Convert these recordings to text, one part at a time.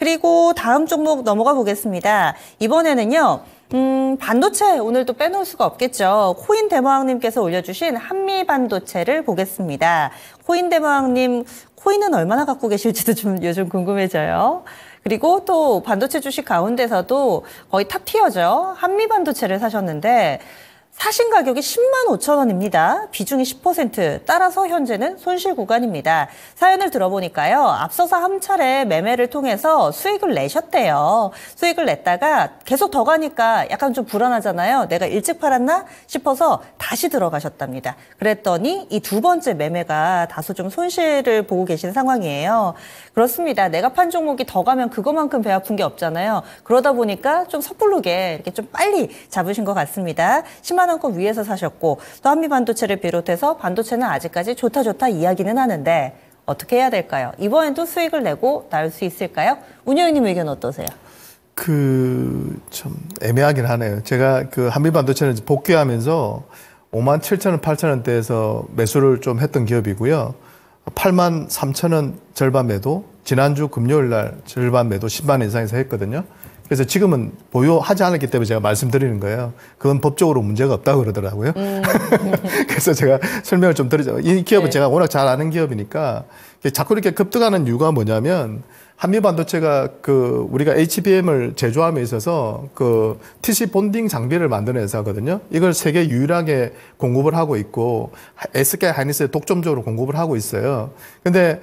그리고 다음 종목 넘어가 보겠습니다. 이번에는요. 음, 반도체 오늘 또 빼놓을 수가 없겠죠. 코인 대모왕님께서 올려주신 한미 반도체를 보겠습니다. 코인 대모왕님 코인은 얼마나 갖고 계실지도 좀 요즘 궁금해져요. 그리고 또 반도체 주식 가운데서도 거의 탑 티어죠. 한미 반도체를 사셨는데 사신 가격이 10만 5천 원입니다. 비중이 10%, 따라서 현재는 손실 구간입니다. 사연을 들어보니까요. 앞서서 한 차례 매매를 통해서 수익을 내셨대요. 수익을 냈다가 계속 더 가니까 약간 좀 불안하잖아요. 내가 일찍 팔았나 싶어서 다시 들어가셨답니다. 그랬더니 이 두 번째 매매가 다소 좀 손실을 보고 계신 상황이에요. 그렇습니다. 내가 판 종목이 더 가면 그것만큼 배 아픈 게 없잖아요. 그러다 보니까 좀 섣부르게 이렇게 좀 빨리 잡으신 것 같습니다. 10만 천만원권 위에서 사셨고 또 한미 반도체를 비롯해서 반도체는 아직까지 좋다 좋다 이야기는 하는데 어떻게 해야 될까요? 이번에도 수익을 내고 나올 수 있을까요? 운영님 의견 어떠세요? 그 참 애매하긴 하네요. 제가 그 한미 반도체는 복귀하면서 5만 7천 원, 8천 원대에서 매수를 좀 했던 기업이고요. 8만 3천 원 절반 매도, 지난주 금요일 날 절반 매도 10만 이상에서 했거든요. 그래서 지금은 보유하지 않았기 때문에 제가 말씀드리는 거예요. 그건 법적으로 문제가 없다고 그러더라고요. 음. 그래서 제가 설명을 좀 드리죠. 이 기업은 네. 제가 워낙 잘 아는 기업이니까 자꾸 이렇게 급등하는 이유가 뭐냐면 한미 반도체가 그 우리가 HBM을 제조함에 있어서 그 TC 본딩 장비를 만드는 회사거든요. 이걸 세계 유일하게 공급을 하고 있고 SK 하이닉스에 독점적으로 공급을 하고 있어요. 근데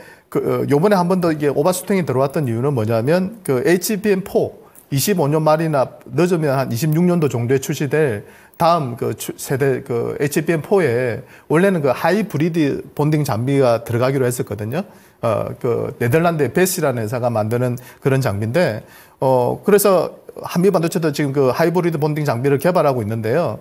그 어, 요번에 한 번 더 이게 오바슈팅이 들어왔던 이유는 뭐냐면 그 HBM4 25년 말이나 늦으면 한 26년도 정도에 출시될 다음 그 세대 그 HBM4에 원래는 그 하이브리드 본딩 장비가 들어가기로 했었거든요. 어, 그 네덜란드의 베시라는 회사가 만드는 그런 장비인데 어, 그래서 한미 반도체도 지금 그 하이브리드 본딩 장비를 개발하고 있는데요.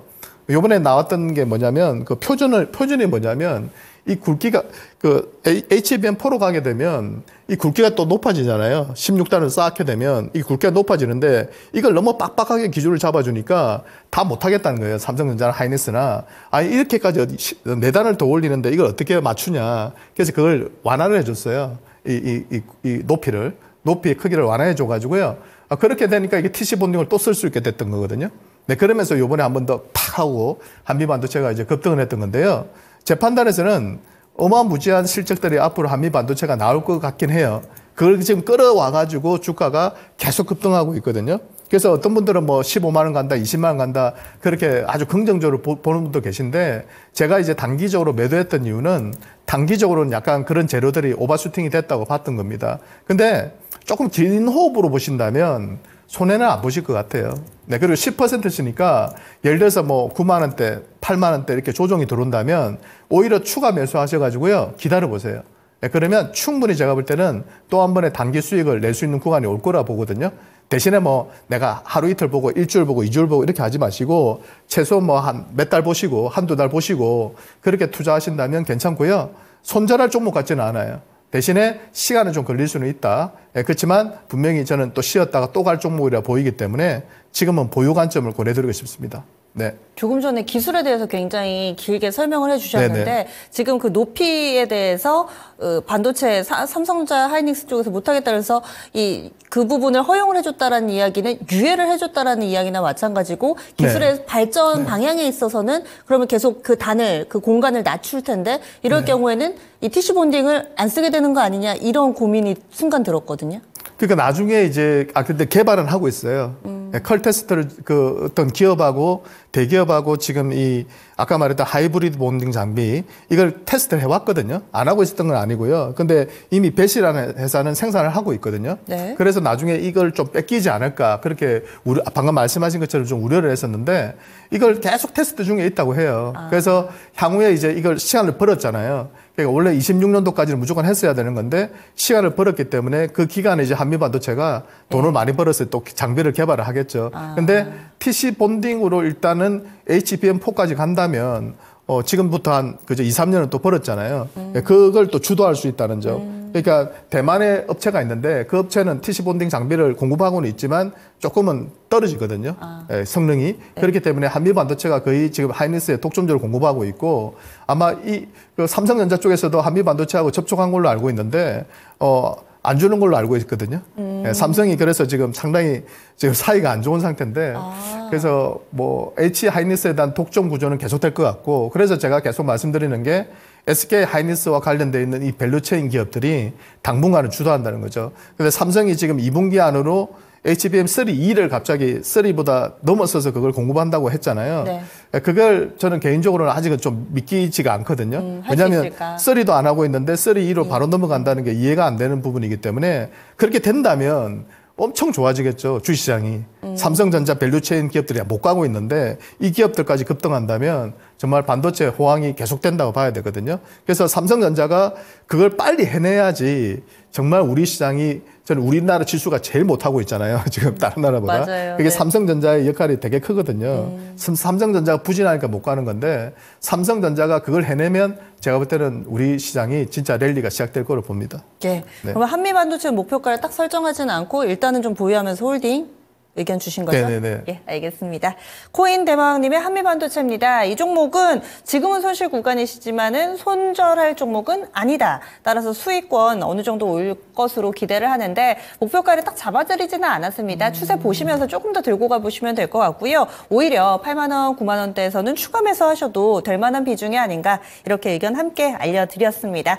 요번에 나왔던 게 뭐냐면 그 표준을 표준이 뭐냐면 이 굵기가 그 HBM4로 가게 되면 이 굵기가 또 높아지잖아요. 16단을 쌓게 되면 이 굵기가 높아지는데 이걸 너무 빡빡하게 기준을 잡아주니까 다 못하겠다는 거예요. 삼성전자나 하이닉스나 아니 이렇게까지 4단을 더 올리는데 이걸 어떻게 맞추냐. 그래서 그걸 완화를 해줬어요. 이, 이, 이, 이 높이를 높이의 크기를 완화해줘가지고요. 아, 그렇게 되니까 이게 TC 본딩을 또 쓸 수 있게 됐던 거거든요. 네, 그러면서 요번에 한 번더팍 하고 한미반도체가 이제 급등을 했던 건데요. 제 판단에서는 어마무지한 실적들이 앞으로 한미 반도체가 나올 것 같긴 해요. 그걸 지금 끌어와가지고 주가가 계속 급등하고 있거든요. 그래서 어떤 분들은 뭐 15만 원 간다, 20만 원 간다 그렇게 아주 긍정적으로 보, 는 분도 계신데 제가 이제 단기적으로 매도했던 이유는 단기적으로는 약간 그런 재료들이 오버슈팅이 됐다고 봤던 겁니다. 근데 조금 긴 호흡으로 보신다면 손해는 안 보실 것 같아요. 네, 그리고 10%씩니까 예를 들어서 뭐 9만 원대, 8만 원대 이렇게 조정이 들어온다면 오히려 추가 매수하셔 가지고요. 기다려 보세요. 네, 그러면 충분히 제가 볼 때는 또 한 번의 단기 수익을 낼 수 있는 구간이 올 거라 보거든요. 대신에 뭐 내가 하루 이틀 보고 일주일 보고 이주일 보고 이렇게 하지 마시고 최소 뭐 한 몇 달 보시고 한두 달 보시고 그렇게 투자하신다면 괜찮고요. 손절할 종목 같지는 않아요. 대신에 시간은 좀 걸릴 수는 있다. 예, 그렇지만 분명히 저는 또 쉬었다가 또 갈 종목이라 보이기 때문에 지금은 보유 관점을 권해드리고 싶습니다. 네. 조금 전에 기술에 대해서 굉장히 길게 설명을 해주셨는데 네네. 네. 지금 그 높이에 대해서 어, 반도체 삼성자 하이닉스 쪽에서 못하겠다 그래서 이 그 부분을 허용을 해줬다라는 이야기는 유예를 해줬다라는 이야기나 마찬가지고 기술의 네. 발전 네. 방향에 있어서는 그러면 계속 그 단을 그 공간을 낮출 텐데 이럴 네. 경우에는 이 티슈 본딩을 안 쓰게 되는 거 아니냐 이런 고민이 순간 들었거든요. 그러니까 나중에 이제 아 근데 개발은 하고 있어요. 음. 예, 컬테스트를 그 어떤 기업하고 대기업하고 지금 이 아까 말했던 하이브리드 본딩 장비 이걸 테스트를 해왔거든요. 안 하고 있었던 건 아니고요. 근데 이미 배시라는 회사는 생산을 하고 있거든요. 네. 그래서 나중에 이걸 좀 뺏기지 않을까 그렇게 우려, 방금 말씀하신 것처럼 좀 우려를 했었는데 이걸 계속 테스트 중에 있다고 해요. 아. 그래서 향후에 이제 이걸 시간을 벌었잖아요. 그러니까 원래 26년도까지는 무조건 했어야 되는 건데 시간을 벌었기 때문에 그 기간에 이제 한미 반도체가 돈을 네. 많이 벌었어요. 또 장비를 개발을 하겠죠. 아. 근데 TC 본딩으로 일단은 HBM4까지 간다면 어, 지금부터 한 그저 2, 3년은 또 벌었잖아요. 음. 그걸 또 주도할 수 있다는 점. 음. 그러니까 대만의 업체가 있는데 그 업체는 TC 본딩 장비를 공급하고는 있지만 조금은 떨어지거든요. 아. 예, 성능이. 네. 그렇기 때문에 한미 반도체가 거의 지금 하이닉스의 독점적으로 공급하고 있고 아마 이그 삼성전자 쪽에서도 한미 반도체하고 접촉한 걸로 알고 있는데 어, 안 주는 걸로 알고 있거든요. 음. 예, 삼성이 그래서 지금 상당히 지금 사이가 안 좋은 상태인데 아. 그래서 뭐 H 하이닉스에 대한 독점 구조는 계속될 것 같고 그래서 제가 계속 말씀드리는 게 SK 하이닉스와 관련돼 있는 이 밸류체인 기업들이 당분간은 주도한다는 거죠. 근데 삼성이 지금 2분기 안으로 HBM3E를 갑자기 3보다 넘어서서 그걸 공급한다고 했잖아요. 네. 예, 그걸 저는 개인적으로는 아직은 좀 믿기지가 않거든요. 음, 왜냐하면 3도 안 하고 있는데 3E로 예. 바로 넘어간다는 게 이해가 안 되는 부분이기 때문에 그렇게 된다면 엄청 좋아지겠죠. 주시장이. 음. 삼성전자 밸류체인 기업들이 못 가고 있는데 이 기업들까지 급등한다면 정말 반도체 호황이 계속된다고 봐야 되거든요. 그래서 삼성전자가 그걸 빨리 해내야지 정말 우리 시장이 저는 우리나라 지수가 제일 못하고 있잖아요. 지금 다른 나라보다. 맞아요. 그게 네. 삼성전자의 역할이 되게 크거든요. 음. 삼성전자가 부진하니까 못 가는 건데 삼성전자가 그걸 해내면 제가 볼 때는 우리 시장이 진짜 랠리가 시작될 거로 봅니다. 예. 네. 그러 한미 반도체 목표가를 딱 설정하지는 않고 일단은 좀 보유하면서 홀딩 의견 주신 거죠? 네네네. 예, 알겠습니다. 코인 대마왕님의 한미반도체입니다. 이 종목은 지금은 손실 구간이시지만은 손절할 종목은 아니다. 따라서 수익권 어느 정도 올 것으로 기대를 하는데 목표가를 딱 잡아들이지는 않았습니다. 음. 추세 보시면서 조금 더 들고 가보시면 될 것 같고요. 오히려 8만 원, 9만 원대에서는 추가 매수하셔도 될 만한 비중이 아닌가 이렇게 의견 함께 알려드렸습니다.